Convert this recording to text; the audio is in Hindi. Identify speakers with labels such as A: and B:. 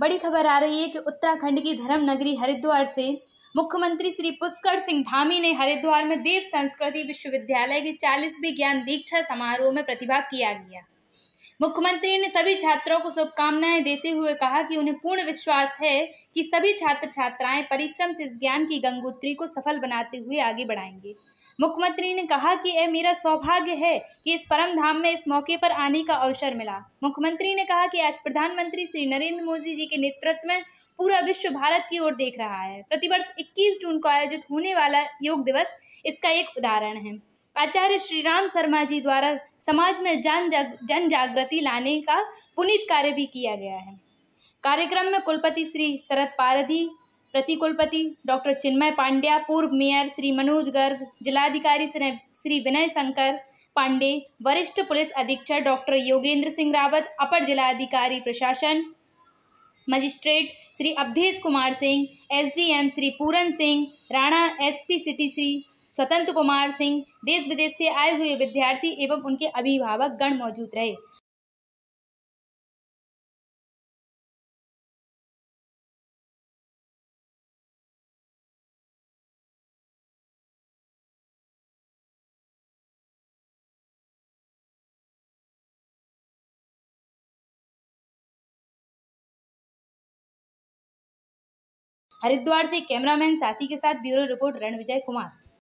A: बड़ी खबर आ रही है कि उत्तराखंड की धर्म नगरी हरिद्वार से मुख्यमंत्री श्री पुष्कर सिंह धामी ने हरिद्वार में देव संस्कृति विश्वविद्यालय के चालीसवीं ज्ञान दीक्षा समारोह में प्रतिभाग किया गया मुख्यमंत्री ने सभी छात्रों को शुभकामनाएं देते हुए कहा कि उन्हें पूर्ण विश्वास है कि सभी छात्र छात्राएं परिश्रम से ज्ञान की गंगोत्री को सफल बनाते हुए आगे बढ़ाएंगे मुख्यमंत्री ने कहा कि यह मेरा सौभाग्य है कि इस परम धाम में इस मौके पर आने का अवसर मिला मुख्यमंत्री ने कहा कि आज प्रधानमंत्री श्री नरेंद्र मोदी जी के नेतृत्व में पूरा विश्व भारत की ओर देख रहा है प्रतिवर्ष 21 जून को आयोजित होने वाला योग दिवस इसका एक उदाहरण है आचार्य श्री राम शर्मा जी द्वारा समाज में जन जाग, जन जागृति लाने का पुनीत कार्य भी किया गया है कार्यक्रम में कुलपति श्री शरद पारधी प्रतिकुलपति डॉक्टर चिन्मय पांड्या पूर्व मेयर श्री मनोज गर्ग जिलाधिकारी श्री विनय शंकर पांडे वरिष्ठ पुलिस अधीक्षक डॉक्टर योगेंद्र सिंह रावत अपर जिलाधिकारी प्रशासन magistrate Shri Awadhesh Kumar Singh SDM Shri Puran Singh Rana SP city Shri Swatantra Kumar Singh देश विदेश से आए हुए विद्यार्थी एवं उनके अभिभावक गण मौजूद रहे
B: हरिद्वार से कैमरामैन साथी के साथ ब्यूरो रिपोर्ट रणविजय कुमार